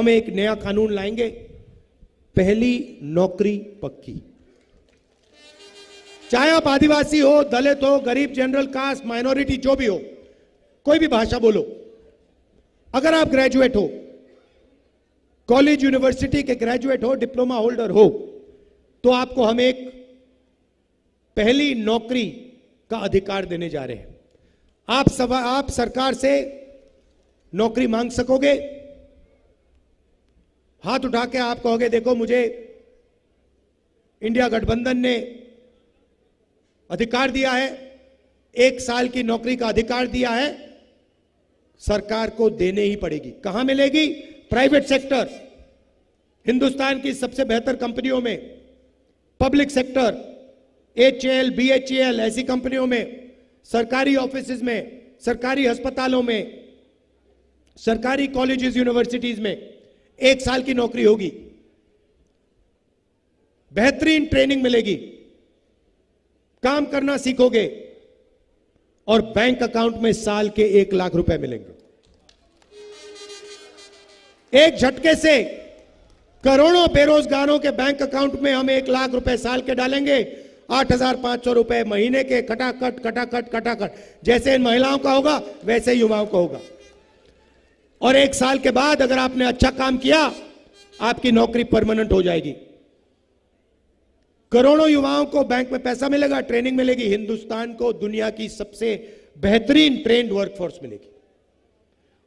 हम एक नया कानून लाएंगे पहली नौकरी पक्की चाहे आप आदिवासी हो दलित हो गरीब जनरल कास्ट माइनॉरिटी जो भी हो कोई भी भाषा बोलो अगर आप ग्रेजुएट हो कॉलेज यूनिवर्सिटी के ग्रेजुएट हो डिप्लोमा होल्डर हो तो आपको हम एक पहली नौकरी का अधिकार देने जा रहे हैं आप सवा आप सरकार से नौकरी मांग सकोगे हाथ उठा के आप कहोगे देखो मुझे इंडिया गठबंधन ने अधिकार दिया है एक साल की नौकरी का अधिकार दिया है सरकार को देने ही पड़ेगी कहां मिलेगी प्राइवेट सेक्टर हिंदुस्तान की सबसे बेहतर कंपनियों में public sector H L B H L ऐसी कंपनियों में सरकारी ऑफिस में सरकारी अस्पतालों में सरकारी कॉलेजेस यूनिवर्सिटीज में एक साल की नौकरी होगी बेहतरीन ट्रेनिंग मिलेगी काम करना सीखोगे और बैंक अकाउंट में साल के एक लाख रुपए मिलेंगे एक झटके से करोड़ों बेरोजगारों के बैंक अकाउंट में हम एक लाख रुपए साल के डालेंगे आठ हजार पांच सौ रुपए महीने के खटाखट खटाखट कटाकट जैसे इन महिलाओं का होगा वैसे युवाओं का होगा और एक साल के बाद अगर आपने अच्छा काम किया आपकी नौकरी परमानेंट हो जाएगी करोड़ों युवाओं को बैंक में पैसा मिलेगा ट्रेनिंग मिलेगी हिंदुस्तान को दुनिया की सबसे बेहतरीन ट्रेन वर्कफोर्स मिलेगी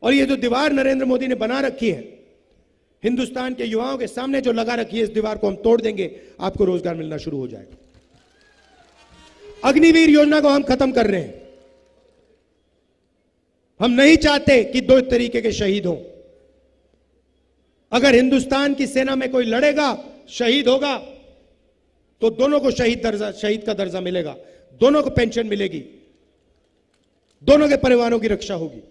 और ये जो दीवार नरेंद्र मोदी ने बना रखी है हिंदुस्तान के युवाओं के सामने जो लगा रखी है इस दीवार को हम तोड़ देंगे आपको रोजगार मिलना शुरू हो जाएगा अग्निवीर योजना को हम खत्म कर रहे हैं हम नहीं चाहते कि दो तरीके के शहीद हों अगर हिंदुस्तान की सेना में कोई लड़ेगा शहीद होगा तो दोनों को शहीद दर्जा शहीद का दर्जा मिलेगा दोनों को पेंशन मिलेगी दोनों के परिवारों की रक्षा होगी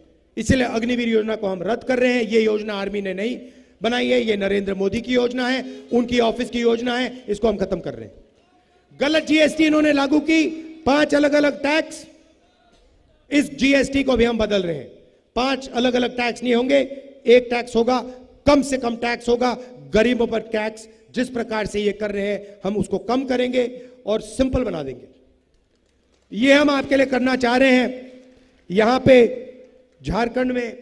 इसलिए अग्निवीर योजना को हम रद्द कर रहे हैं यह योजना आर्मी ने नहीं बनाई है यह नरेंद्र मोदी की योजना है उनकी ऑफिस की योजना है इसको हम खत्म कर रहे हैं गलत जीएसटी इन्होंने लागू की पांच अलग अलग टैक्स इस जीएसटी को भी हम बदल रहे हैं पांच अलग अलग टैक्स नहीं होंगे एक टैक्स होगा कम से कम टैक्स होगा गरीबों पर टैक्स जिस प्रकार से ये कर रहे हैं हम उसको कम करेंगे और सिंपल बना देंगे ये हम आपके लिए करना चाह रहे हैं यहां पे झारखंड में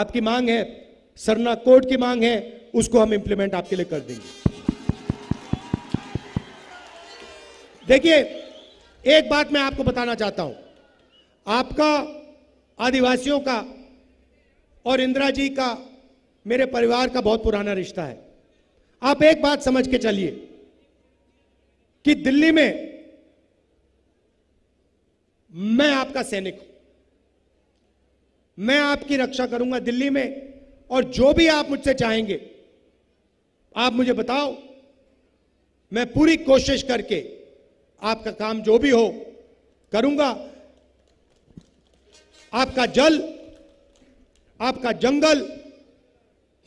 आपकी मांग है सरना कोर्ट की मांग है उसको हम इंप्लीमेंट आपके लिए कर देंगे देखिए एक बात मैं आपको बताना चाहता हूं आपका आदिवासियों का और इंदिरा जी का मेरे परिवार का बहुत पुराना रिश्ता है आप एक बात समझ के चलिए कि दिल्ली में मैं आपका सैनिक हूं मैं आपकी रक्षा करूंगा दिल्ली में और जो भी आप मुझसे चाहेंगे आप मुझे बताओ मैं पूरी कोशिश करके आपका काम जो भी हो करूंगा आपका जल आपका जंगल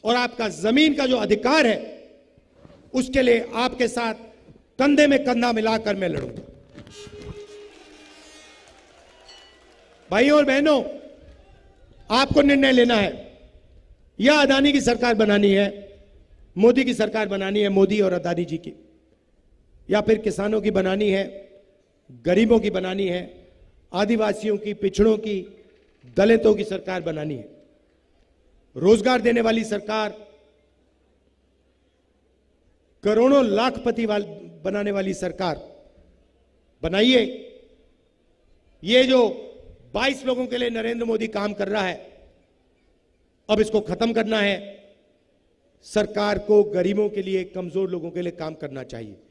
और आपका जमीन का जो अधिकार है उसके लिए आपके साथ कंधे में कंधा मिलाकर मैं लड़ूंगा भाई और बहनों आपको निर्णय लेना है या अदानी की सरकार बनानी है मोदी की सरकार बनानी है मोदी और अदानी जी की या फिर किसानों की बनानी है गरीबों की बनानी है आदिवासियों की पिछड़ों की दलितों की सरकार बनानी है रोजगार देने वाली सरकार करोड़ों लाखपति वाल बनाने वाली सरकार बनाइए ये जो 22 लोगों के लिए नरेंद्र मोदी काम कर रहा है अब इसको खत्म करना है सरकार को गरीबों के लिए कमजोर लोगों के लिए काम करना चाहिए